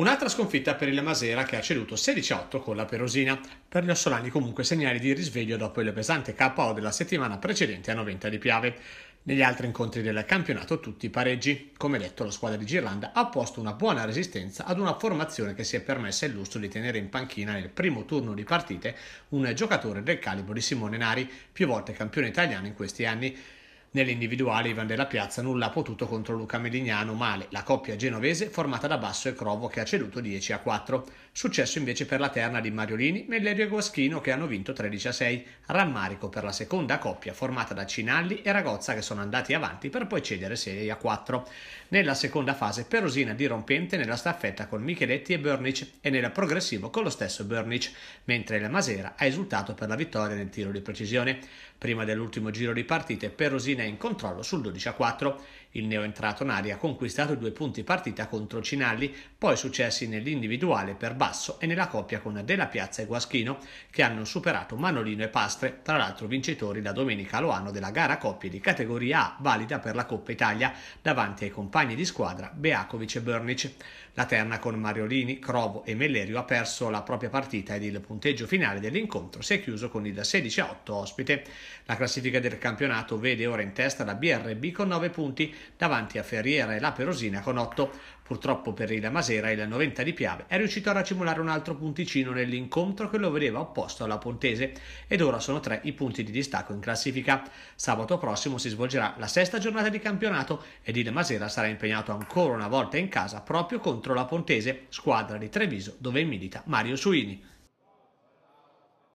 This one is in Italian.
Un'altra sconfitta per il Masera che ha ceduto 16-8 con la Perosina. Per gli Ossolani comunque segnali di risveglio dopo il pesante KO della settimana precedente a 90 di Piave. Negli altri incontri del campionato tutti pareggi. Come detto, la squadra di Girlanda ha posto una buona resistenza ad una formazione che si è permessa il lusso di tenere in panchina nel primo turno di partite un giocatore del calibro di Simone Nari, più volte campione italiano in questi anni. Nell'individuale Ivan della Piazza nulla ha potuto contro Luca Melignano, male la coppia genovese formata da Basso e Crovo che ha ceduto 10 a 4. Successo invece per la terna di Mariolini, Mellerio e Guaschino che hanno vinto 13 a 6. Rammarico per la seconda coppia formata da Cinalli e Ragozza che sono andati avanti per poi cedere 6 a 4. Nella seconda fase Perosina dirompente nella staffetta con Micheletti e Burnic e nella progressivo con lo stesso Burnic, mentre la Masera ha esultato per la vittoria nel tiro di precisione. Prima dell'ultimo giro di partite Perosina è in controllo sul 12 a 4. Il neoentrato Nari ha conquistato due punti partita contro Cinalli, poi successi nell'individuale per Basso e nella coppia con Della Piazza e Guaschino, che hanno superato Manolino e Pastre, tra l'altro vincitori la domenica a Loano della gara coppie di categoria A, valida per la Coppa Italia, davanti ai compagni di squadra Beacovic e Bernic. La terna con Mariolini, Crovo e Mellerio ha perso la propria partita ed il punteggio finale dell'incontro si è chiuso con il 16 a 8 ospite. La classifica del campionato vede ora in in testa la BRB con 9 punti davanti a Ferriera e la Perosina con 8. Purtroppo per il Masera il 90 di Piave è riuscito a racimolare un altro punticino nell'incontro che lo vedeva opposto alla Pontese ed ora sono tre i punti di distacco in classifica. Sabato prossimo si svolgerà la sesta giornata di campionato ed il Masera sarà impegnato ancora una volta in casa proprio contro la Pontese, squadra di Treviso dove milita Mario Suini.